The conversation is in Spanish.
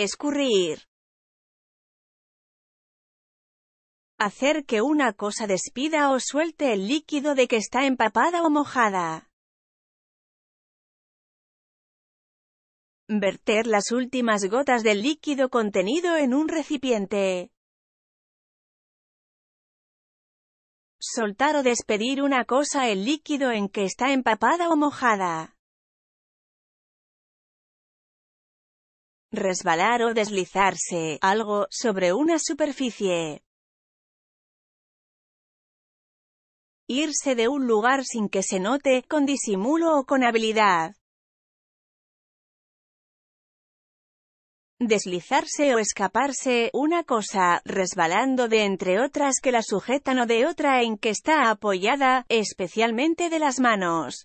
Escurrir. Hacer que una cosa despida o suelte el líquido de que está empapada o mojada. Verter las últimas gotas del líquido contenido en un recipiente. Soltar o despedir una cosa el líquido en que está empapada o mojada. resbalar o deslizarse, algo, sobre una superficie. Irse de un lugar sin que se note, con disimulo o con habilidad. Deslizarse o escaparse, una cosa, resbalando de entre otras que la sujetan o de otra en que está apoyada, especialmente de las manos.